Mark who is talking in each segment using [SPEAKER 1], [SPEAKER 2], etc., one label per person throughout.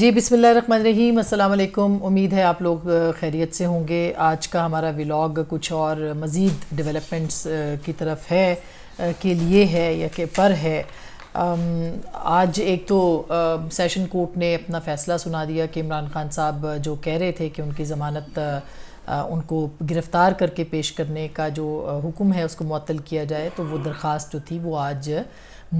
[SPEAKER 1] जी बिसमीम अल्लाम उम्मीद है आप लोग खैरियत से होंगे आज का हमारा व्लॉग कुछ और मज़ीद डेवलपमेंट्स की तरफ है के लिए है या के पर है आज एक तो सेशन कोर्ट ने अपना फ़ैसला सुना दिया कि इमरान खान साहब जो कह रहे थे कि उनकी ज़मानत उनको गिरफ़्तार करके पेश करने का जो हुक्म है उसको मअतल किया जाए तो वो दरख्वास्त जो थी वो आज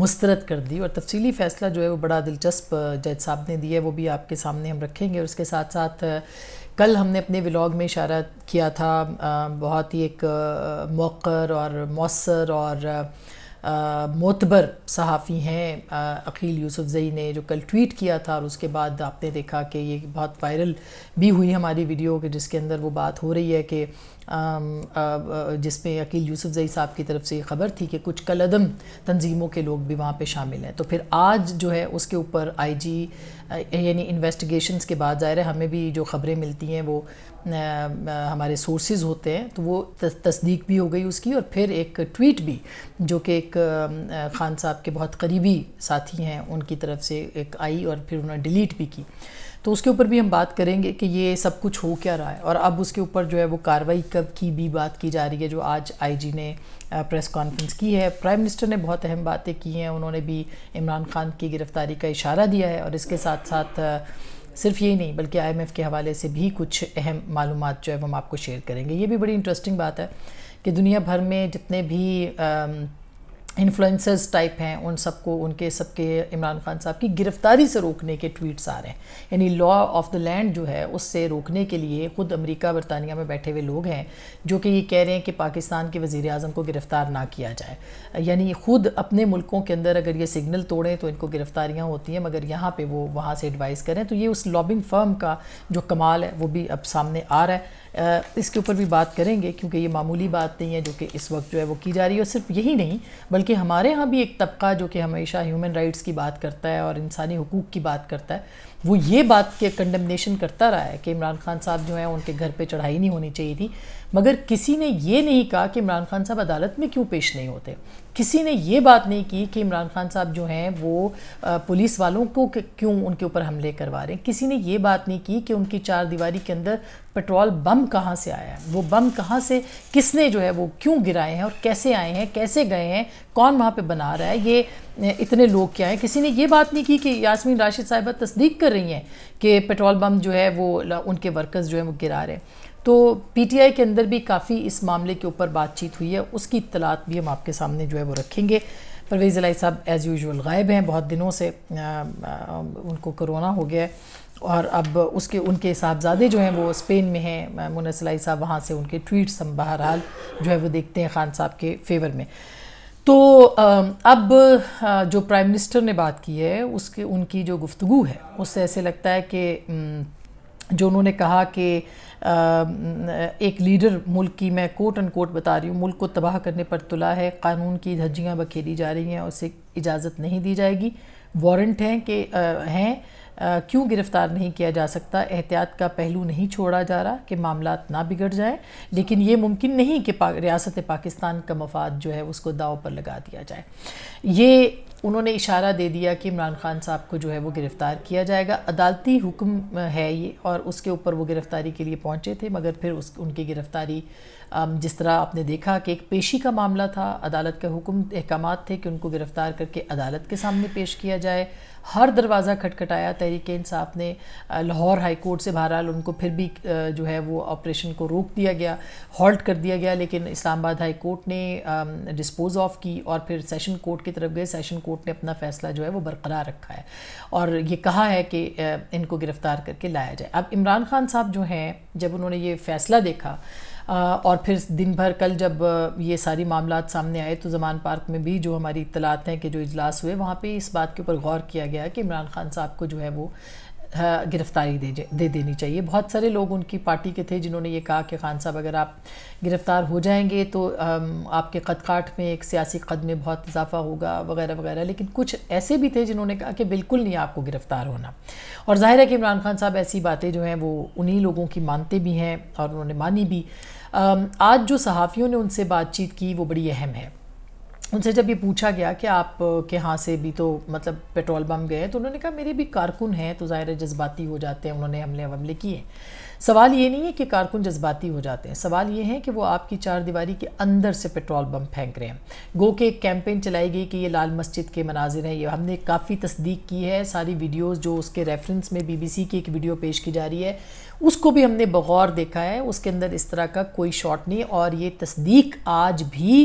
[SPEAKER 1] मुस्तरद कर दी और तफसीली फ़ैसला जो है वो बड़ा दिलचस्प जज साहब ने दिया है वो भी आपके सामने हम रखेंगे और उसके साथ साथ कल हमने अपने व्लॉग में इशारा किया था बहुत ही एक मौकर और मौसर और मोतबर सहाफ़ी हैं अकील यूसुफ जई ने जो कल ट्वीट किया था और उसके बाद आपने देखा कि ये बहुत वायरल भी हुई हमारी वीडियो के जिसके अंदर वो बात हो रही है कि जिसमें अकील यूसुफ जई साहब की तरफ से ये ख़बर थी कि कुछ कलदम तंजीमों के लोग भी वहाँ पे शामिल हैं तो फिर आज जो है उसके ऊपर आईजी यानी इन्वेस्टिगेशंस के बाद ज़ाहिर है हमें भी जो ख़बरें मिलती हैं वो हमारे सोर्सेज होते हैं तो वो तस्दीक भी हो गई उसकी और फिर एक ट्वीट भी जो कि एक ख़ान साहब के बहुत करीबी साथी हैं उनकी तरफ से एक आई और फिर उन्होंने डिलीट भी की तो उसके ऊपर भी हम बात करेंगे कि ये सब कुछ हो क्या रहा है और अब उसके ऊपर जो है वो कार्रवाई कब की भी बात की जा रही है जो आज आईजी ने प्रेस कॉन्फ्रेंस की है प्राइम मिनिस्टर ने बहुत अहम बातें की हैं उन्होंने भी इमरान खान की गिरफ़्तारी का इशारा दिया है और इसके साथ साथ सिर्फ यही नहीं बल्कि आईएमएफ के हवाले से भी कुछ अहम मालूम जो है हम आपको शेयर करेंगे ये भी बड़ी इंटरेस्टिंग बात है कि दुनिया भर में जितने भी आ, इन्फ्लुएंसर्स टाइप हैं उन सबको उनके सबके इमरान खान साहब की गिरफ्तारी से रोकने के ट्वीट्स आ रहे हैं यानी लॉ ऑफ द लैंड जो है उससे रोकने के लिए ख़ुद अमेरिका बरतानिया में बैठे हुए लोग हैं जो कि ये कह रहे हैं कि पाकिस्तान के वज़ी अजम को गिरफ़्तार ना किया जाए यानी ख़ुद अपने मुल्कों के अंदर अगर ये सिग्नल तोड़ें तो इनको गिरफ़्तारियाँ होती हैं मगर यहाँ पर वो वहाँ से एडवाइस करें तो ये उस लॉबिंग फर्म का जो कमाल है वो भी अब सामने आ रहा है इसके ऊपर भी बात करेंगे क्योंकि ये मामूली बात नहीं है जो कि इस वक्त जो है वो की जा रही है और सिर्फ यही नहीं बल्कि हमारे यहाँ भी एक तबका जो कि हमेशा ह्यूमन राइट्स की बात करता है और इंसानी हकूक़ की बात करता है वो ये बात के कंडमनेशन करता रहा है कि इमरान खान साहब जो हैं उनके घर पर चढ़ाई नहीं होनी चाहिए थी मगर किसी ने ये नहीं कहा कि इमरान खान साहब अदालत में क्यों पेश नहीं होते किसी ने ये बात नहीं की कि इमरान खान साहब जो हैं वो पुलिस वालों को क्यों उनके ऊपर हमले करवा रहे हैं किसी ने ये बात नहीं की कि उनकी चार दीवारी के अंदर पेट्रोल बम कहाँ से आया है वो बम कहाँ से किसने जो है वो क्यों गिराए हैं और कैसे आए हैं कैसे गए हैं कौन वहाँ पे बना रहा है ये इतने लोग क्या हैं किसी ने ये बात नहीं की कि यासमीन राशिद साहिबा तस्दीक कर रही हैं कि पेट्रोल बम जो है वो उनके वर्कर्स जो हैं वो गिरा रहे हैं तो पीटीआई के अंदर भी काफ़ी इस मामले के ऊपर बातचीत हुई है उसकी इतलात भी हम आपके सामने जो है वो रखेंगे परवेज़ अलाई साहब एज़ यूजल गायब हैं बहुत दिनों से आ, आ, उनको कोरोना हो गया है और अब उसके उनके साहबजादे जो हैं वो स्पेन में हैं मुनसलाई साहब वहाँ से उनके ट्वीट्स हम बहरहाल जो है वो देखते हैं ख़ान साहब के फेवर में तो अब जो प्राइम मिनिस्टर ने बात की है उसके उनकी जो गुफ्तु है उससे ऐसे लगता है कि जो उन्होंने कहा कि एक लीडर मुल्क की मैं कोट एंड कोट बता रही हूँ मुल्क को तबाह करने पर तुला है कानून की धज्जियाँ बखेरी जा रही हैं और उसे इजाज़त नहीं दी जाएगी वारंट हैं कि हैं क्यों गिरफ़्तार नहीं किया जा सकता एहतियात का पहलू नहीं छोड़ा जा रहा कि मामला ना बिगड़ जाए लेकिन ये मुमकिन नहीं कि पा, रियासत पाकिस्तान का मफाद जो है उसको दाव पर लगा दिया जाए ये उन्होंने इशारा दे दिया कि इमरान खान साहब को जो है वो गिरफ़्तार किया जाएगा अदालती हुक्म है ये और उसके ऊपर वो गिरफ़्तारी के लिए पहुंचे थे मगर फिर उस उनकी गिरफ़्तारी जिस तरह आपने देखा कि एक पेशी का मामला था अदालत के हुक्म अहकाम थे कि उनको गिरफ़्तार करके अदालत के सामने पेश किया जाए हर दरवाज़ा खटखटाया तहरीक इंसाफ ने लाहौर हाई कोर्ट से बहरहाल उनको फिर भी जो है वो ऑपरेशन को रोक दिया गया हॉल्ट कर दिया गया लेकिन इस्लामाबाद हाई कोर्ट ने डिस्पोज ऑफ की और फिर सेशन कोर्ट की तरफ गए सेशन कोर्ट ने अपना फ़ैसला जो है वो बरकरार रखा है और ये कहा है कि इनको गिरफ़्तार करके लाया जाए अब इमरान खान साहब जो हैं जब उन्होंने ये फ़ैसला देखा और फिर दिन भर कल जब ये सारी मामला सामने आए तो जमान पार्क में भी जो हमारी इतलात हैं कि जो इजलास हुए वहाँ पर इस बात के ऊपर गौर किया गया कि इमरान खान साहब को जो है वो गिरफ्तारी दे दे देनी चाहिए बहुत सारे लोग उनकी पार्टी के थे जिन्होंने ये कहा कि खान साहब अगर आप गिरफ़्तार हो जाएंगे तो आपके कदकाठ में एक सियासी कद में बहुत इजाफा होगा वगैरह वगैरह लेकिन कुछ ऐसे भी थे जिन्होंने कहा कि बिल्कुल नहीं आपको गिरफ़्तार होना और ज़ाहिर है कि इमरान खान साहब ऐसी बातें जो हैं वो उन्हीं लोगों की मानते भी हैं और उन्होंने मानी भी आज जो सहाफ़ियों ने उनसे बातचीत की वो बड़ी अहम है उनसे जब ये पूछा गया कि आप के यहाँ से भी तो मतलब पेट्रोल बम गए तो उन्होंने कहा मेरे भी कारकुन हैं तो ज़ाहिर जज्बाती हो जाते हैं उन्होंने हमले हमले किए सवाल ये नहीं है कि कारकुन जज्बाती हो जाते हैं सवाल ये है कि वो आपकी चार दीवारी के अंदर से पेट्रोल बम फेंक रहे हैं गो के एक कैंपेन चलाई गई कि ये लाल मस्जिद के मनाजिर हैं ये हमने काफ़ी तस्दीक की है सारी वीडियोज़ जो उसके रेफरेंस में सी की एक वीडियो पेश की जा रही है उसको भी हमने बगौर देखा है उसके अंदर इस तरह का कोई शॉट नहीं और ये तस्दीक आज भी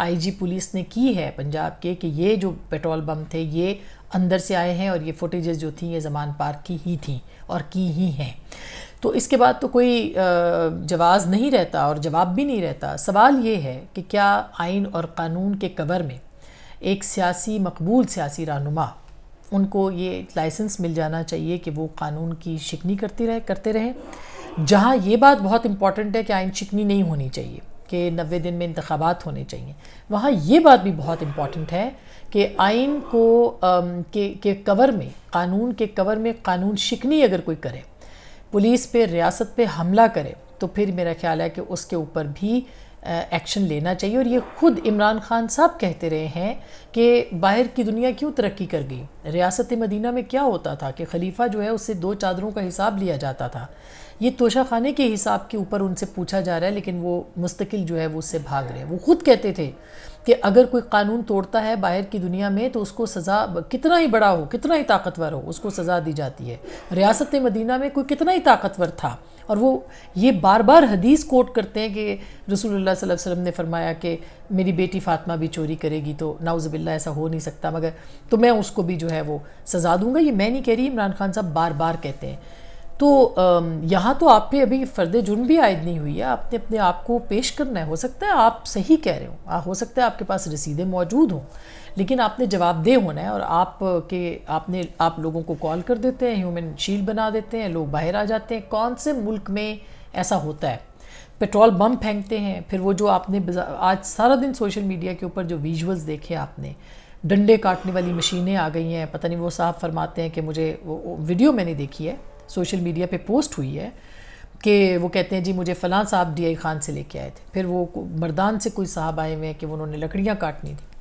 [SPEAKER 1] आईजी पुलिस ने की है पंजाब के कि ये जो पेट्रोल बम थे ये अंदर से आए हैं और ये फुटेजेस जो थी ये जमान पार्क की ही थी और की ही हैं तो इसके बाद तो कोई जवाब नहीं रहता और जवाब भी नहीं रहता सवाल ये है कि क्या आइन और कानून के कवर में एक सियासी मकबूल सियासी रहनुमा उनको ये लाइसेंस मिल जाना चाहिए कि वो कानून की शिकनी करती रहे करते रहें जहाँ ये बात बहुत इम्पॉर्टेंट है कि आइन शिकनी नहीं होनी चाहिए कि नबे दिन में इंतबात होने चाहिए वहाँ ये बात भी बहुत इम्पॉटेंट है कि आइन को आम, के के कवर में कानून के कवर में कानून शिकनी अगर कोई करे पुलिस पे रियासत पे हमला करे तो फिर मेरा ख्याल है कि उसके ऊपर भी एक्शन लेना चाहिए और ये ख़ुद इमरान खान साहब कहते रहे हैं कि बाहर की दुनिया क्यों तरक्की कर गई रियासत मदीना में क्या होता था कि खलीफा जो है उससे दो चादरों का हिसाब लिया जाता था ये तोशा खाने के हिसाब के ऊपर उनसे पूछा जा रहा है लेकिन वो मुस्तकिल जो है वो उससे भाग रहे हैं वो खुद कहते थे कि अगर कोई कानून तोड़ता है बाहर की दुनिया में तो उसको सज़ा कितना ही बड़ा हो कितना ही ताकतवर हो उसको सज़ा दी जाती है रियासत मदीना में कोई कितना ही ताकतवर था और वो ये बार बार हदीस कोट करते हैं कि रसूलुल्लाह सल्लल्लाहु अलैहि वसल्लम ने फरमाया कि मेरी बेटी फ़ातिमा भी चोरी करेगी तो नाउज़बिल्ला ऐसा हो नहीं सकता मगर तो मैं उसको भी जो है वो सज़ा दूंगा ये मैं नहीं कह रही इमरान खान साहब बार बार कहते हैं तो यहाँ तो आप पे अभी फ़र्द जुर्म भी आयद नहीं हुई है आपने अपने आप को पेश करना है हो सकता है आप सही कह रहे हो हो सकता है आपके पास रसीदें मौजूद हों लेकिन आपने जवाबदेह होना है और आप के आपने आप लोगों को कॉल कर देते हैं ह्यूमन शील्ड बना देते हैं लोग बाहर आ जाते हैं कौन से मुल्क में ऐसा होता है पेट्रोल बम फेंकते हैं फिर वो जो आपने आज सारा दिन सोशल मीडिया के ऊपर जो विजुअल्स देखे आपने डंडे काटने वाली मशीनें आ गई हैं पता नहीं वो साफ़ फरमाते हैं कि मुझे वो, वो वीडियो मैंने देखी है सोशल मीडिया पे पोस्ट हुई है कि वो कहते हैं जी मुझे फ़लाँ साहब डी आई खान से लेके आए थे फिर वो मर्दान से कोई साहब आए हुए हैं कि उन्होंने लकड़ियाँ काटनी थी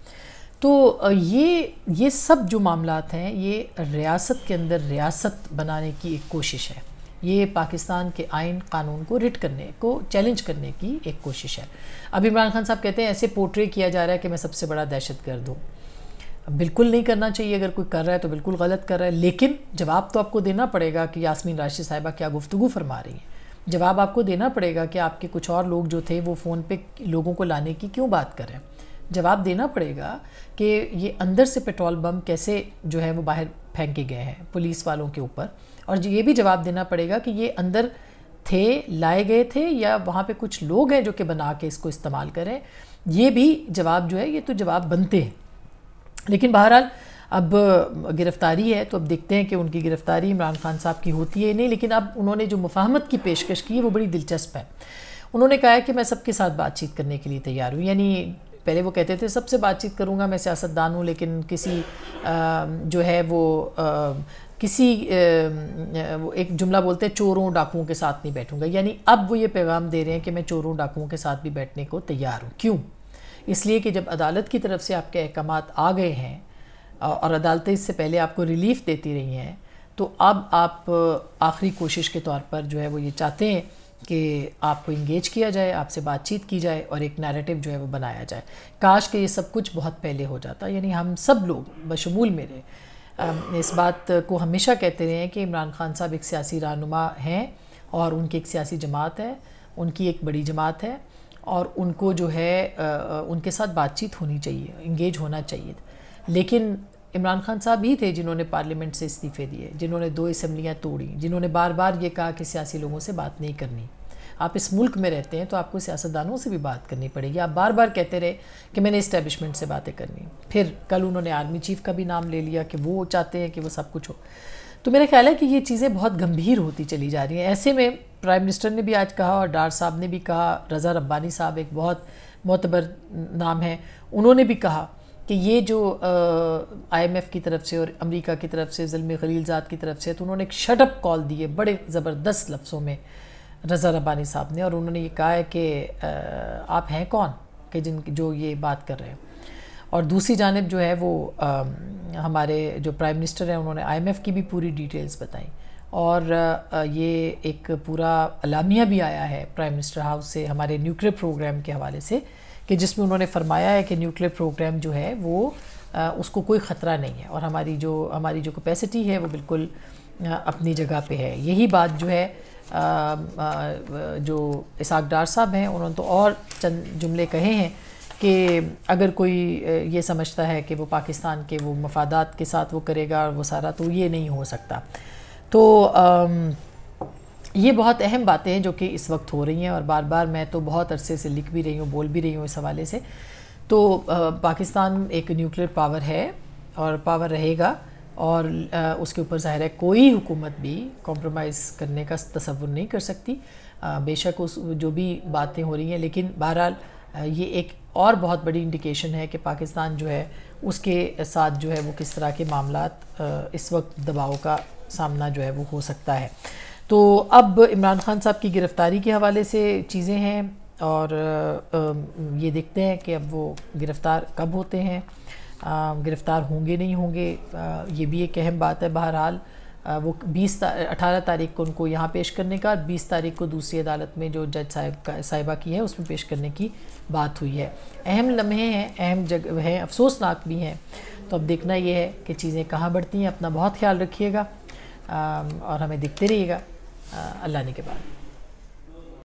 [SPEAKER 1] तो ये ये सब जो मामला हैं ये रियासत के अंदर रियासत बनाने की एक कोशिश है ये पाकिस्तान के आइन कानून को रिट करने को चैलेंज करने की एक कोशिश है अब इमरान खान साहब कहते हैं ऐसे पोर्ट्रे किया जा रहा है कि मैं सबसे बड़ा दहशत गर्द हूँ बिल्कुल नहीं करना चाहिए अगर कोई कर रहा है तो बिल्कुल गलत कर रहा है लेकिन जवाब तो आपको देना पड़ेगा कि यासमीन राशि साहिबा क्या गुफ्तु फरमा रही हैं जवाब आपको देना पड़ेगा कि आपके कुछ और लोग जो थे वो फ़ोन पे लोगों को लाने की क्यों बात कर रहे हैं जवाब देना पड़ेगा कि ये अंदर से पेट्रोल बम कैसे जो है वो बाहर फेंके गए हैं पुलिस वालों के ऊपर और ये भी जवाब देना पड़ेगा कि ये अंदर थे लाए गए थे या वहाँ पे कुछ लोग हैं जो कि बना के इसको इस्तेमाल करें ये भी जवाब जो है ये तो जवाब बनते हैं लेकिन बहरहाल अब गिरफ़्तारी है तो अब देखते हैं कि उनकी गिरफ़्तारी इमरान खान साहब की होती है नहीं लेकिन अब उन्होंने जो मुफाहमत की पेशकश की है वो बड़ी दिलचस्प है उन्होंने कहा है कि मैं सबके साथ बातचीत करने के लिए तैयार हूँ यानी पहले वो कहते थे सबसे बातचीत करूँगा मैं सियासतदान हूँ लेकिन किसी आ, जो है वो आ, किसी आ, वो एक जुमला बोलते हैं चोरों डाकुओं के साथ नहीं बैठूंगा यानी अब वो ये पैगाम दे रहे हैं कि मैं चोरों डाकुओं के साथ भी बैठने को तैयार हूँ क्यों इसलिए कि जब अदालत की तरफ से आपके अहकाम आ गए हैं और अदालतें इससे पहले आपको रिलीफ देती रही हैं तो अब आप आखिरी कोशिश के तौर पर जो है वो ये चाहते हैं कि आपको इंगेज किया जाए आपसे बातचीत की जाए और एक नैरेटिव जो है वो बनाया जाए काश कि ये सब कुछ बहुत पहले हो जाता यानी हम सब लोग बशमूल मेरे इस बात को हमेशा कहते रहे हैं कि इमरान खान साहब एक सियासी रहनुमा हैं और उनकी एक सियासी जमात है उनकी एक बड़ी जमात है और उनको जो है उनके साथ बातचीत होनी चाहिए इंगेज होना चाहिए लेकिन इमरान खान साहब ही थे जिन्होंने पार्लियामेंट से इस्तीफ़े दिए जिन्होंने दो इसम्बलियाँ तोड़ी जिन्होंने बार बार ये कहा कि सियासी लोगों से बात नहीं करनी आप इस मुल्क में रहते हैं तो आपको सियासतदानों से भी बात करनी पड़ेगी आप बार बार कहते रहे कि मैंने इस्टेबलिशमेंट से बातें करनी फिर कल उन्होंने आर्मी चीफ़ का भी नाम ले लिया कि वो चाहते हैं कि वो सब कुछ हो तो मेरा ख्याल है कि ये चीज़ें बहुत गंभीर होती चली जा रही हैं ऐसे में प्राइम मिनिस्टर ने भी आज कहा और डार साहब ने भी कहा रज़ा रब्बानी साहब एक बहुत मोतबर नाम है उन्होंने भी कहा कि ये जो आईएमएफ की तरफ से और अमेरिका की तरफ से जलम खलीलजात की तरफ से तो उन्होंने एक शटअप कॉल दिए बड़े ज़बरदस्त लफ्ज़ों में रज़ा रब्बानी साहब ने और उन्होंने ये कहा है कि आप हैं कौन कि जिन जो ये बात कर रहे हैं और दूसरी जानब जो है वो आ, हमारे जो प्राइम मिनिस्टर हैं उन्होंने आईएमएफ की भी पूरी डिटेल्स बताई और ये एक पूरा अलामिया भी आया है प्राइम मिनिस्टर हाउस से हमारे न्यूक्लियर प्रोग्राम के हवाले से कि जिसमें उन्होंने फरमाया है कि न्यूक्लियर प्रोग्राम जो है वो आ, उसको कोई ख़तरा नहीं है और हमारी जो हमारी जो कैपेसिटी है वो बिल्कुल अपनी जगह पे है यही बात जो है आ, जो इसाक डार साहब हैं उन्होंने तो और चंद जुमले कहे हैं कि अगर कोई ये समझता है कि वो पाकिस्तान के वो मफादात के साथ वो करेगा और वो सारा तो ये नहीं हो सकता तो आम, ये बहुत अहम बातें हैं जो कि इस वक्त हो रही हैं और बार बार मैं तो बहुत अरसे से लिख भी रही हूँ बोल भी रही हूँ इस हवाले से तो आ, पाकिस्तान एक न्यूक्लियर पावर है और पावर रहेगा और आ, उसके ऊपर ज़ाहिर है कोई हुकूमत भी कॉम्प्रोमाइज़ करने का तस्वुर नहीं कर सकती बेशक उस जो भी बातें हो रही हैं लेकिन बहरहाल ये एक और बहुत बड़ी इंडिकेशन है कि पाकिस्तान जो है उसके साथ जो है वो किस तरह के मामला इस वक्त दबाव का सामना जो है वो हो सकता है तो अब इमरान खान साहब की गिरफ़्तारी के हवाले से चीज़ें हैं और ये देखते हैं कि अब वो गिरफ़्तार कब होते हैं गिरफ़्तार होंगे नहीं होंगे ये भी एक अहम बात है बहरहाल वो 20 अठारह तारीख को उनको यहाँ पेश करने का और 20 तारीख को दूसरी अदालत में जो जज साहिब का साहिबा की है उसमें पेश करने की बात हुई है अहम लम्हे हैं अहम जगह हैं अफसोसनाक भी हैं तो अब देखना ये है कि चीज़ें कहाँ बढ़ती हैं अपना बहुत ख्याल रखिएगा और हमें दिखते रहिएगा अल्लाह ने के बाद